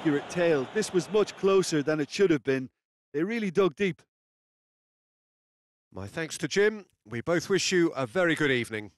accurate tail. This was much closer than it should have been. They really dug deep. My thanks to Jim. We both wish you a very good evening.